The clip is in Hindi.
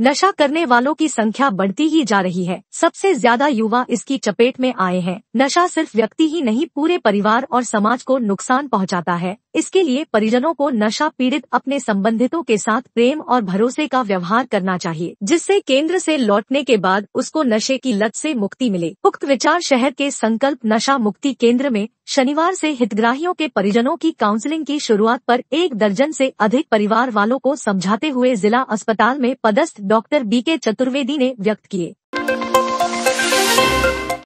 नशा करने वालों की संख्या बढ़ती ही जा रही है सबसे ज्यादा युवा इसकी चपेट में आए हैं नशा सिर्फ व्यक्ति ही नहीं पूरे परिवार और समाज को नुकसान पहुंचाता है इसके लिए परिजनों को नशा पीड़ित अपने संबंधितों के साथ प्रेम और भरोसे का व्यवहार करना चाहिए जिससे केंद्र से लौटने के बाद उसको नशे की लत से मुक्ति मिले उक्त विचार शहर के संकल्प नशा मुक्ति केंद्र में शनिवार से हितग्राहियों के परिजनों की काउंसलिंग की शुरुआत पर एक दर्जन से अधिक परिवार वालों को समझाते हुए जिला अस्पताल में पदस्थ डॉक्टर बीके चतुर्वेदी ने व्यक्त किए